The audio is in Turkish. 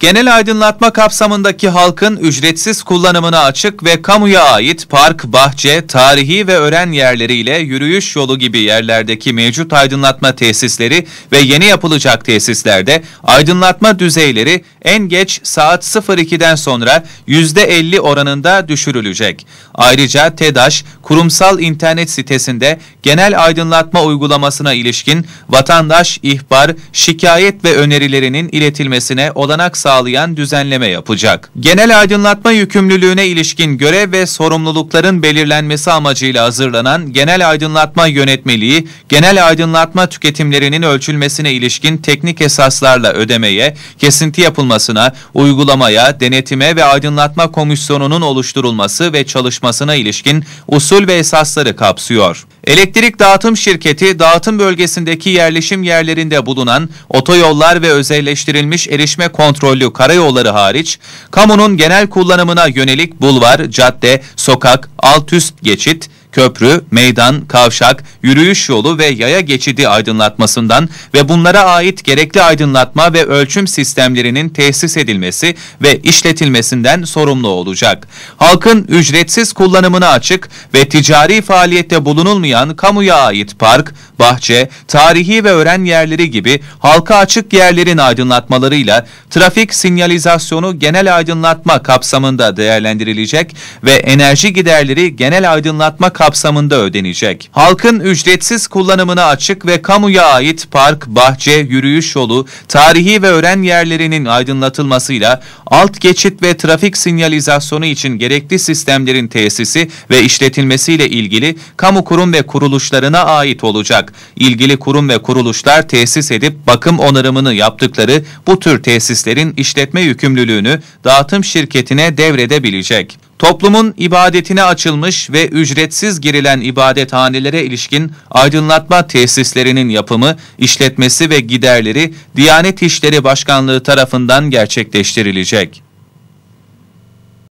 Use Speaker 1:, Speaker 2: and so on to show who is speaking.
Speaker 1: Genel aydınlatma kapsamındaki halkın ücretsiz kullanımına açık ve kamuya ait park, bahçe, tarihi ve öğren yerleriyle yürüyüş yolu gibi yerlerdeki mevcut aydınlatma tesisleri ve yeni yapılacak tesislerde aydınlatma düzeyleri en geç saat 02'den sonra %50 oranında düşürülecek. Ayrıca TEDAŞ kurumsal internet sitesinde genel aydınlatma uygulamasına ilişkin vatandaş, ihbar, şikayet ve önerilerinin iletilmesine olanak sağlayan düzenleme yapacak. Genel aydınlatma yükümlülüğüne ilişkin görev ve sorumlulukların belirlenmesi amacıyla hazırlanan Genel Aydınlatma Yönetmeliği, genel aydınlatma tüketimlerinin ölçülmesine ilişkin teknik esaslarla ödemeye, kesinti yapılmasına, uygulamaya, denetime ve aydınlatma komisyonunun oluşturulması ve çalışmasına ilişkin usul ve esasları kapsıyor. Elektrik Dağıtım Şirketi, dağıtım bölgesindeki yerleşim yerlerinde bulunan otoyollar ve özelleştirilmiş erişme kontrollü karayolları hariç, kamunun genel kullanımına yönelik bulvar, cadde, sokak, alt üst geçit, köprü, meydan, kavşak, yürüyüş yolu ve yaya geçidi aydınlatmasından ve bunlara ait gerekli aydınlatma ve ölçüm sistemlerinin tesis edilmesi ve işletilmesinden sorumlu olacak. Halkın ücretsiz kullanımına açık ve ticari faaliyette bulunulmayan kamuya ait park, bahçe, tarihi ve öğren yerleri gibi halka açık yerlerin aydınlatmalarıyla trafik sinyalizasyonu genel aydınlatma kapsamında değerlendirilecek ve enerji giderleri genel aydınlatma kapsamında kapsamında ödenecek. Halkın ücretsiz kullanımına açık ve kamuya ait park, bahçe, yürüyüş yolu, tarihi ve öğren yerlerinin aydınlatılmasıyla alt geçit ve trafik sinyalizasyonu için gerekli sistemlerin tesisi ve işletilmesiyle ilgili kamu kurum ve kuruluşlarına ait olacak. İlgili kurum ve kuruluşlar tesis edip bakım onarımını yaptıkları bu tür tesislerin işletme yükümlülüğünü dağıtım şirketine devredebilecek toplumun ibadetine açılmış ve ücretsiz girilen ibadethanelere ilişkin aydınlatma tesislerinin yapımı, işletmesi ve giderleri Diyanet İşleri Başkanlığı tarafından gerçekleştirilecek.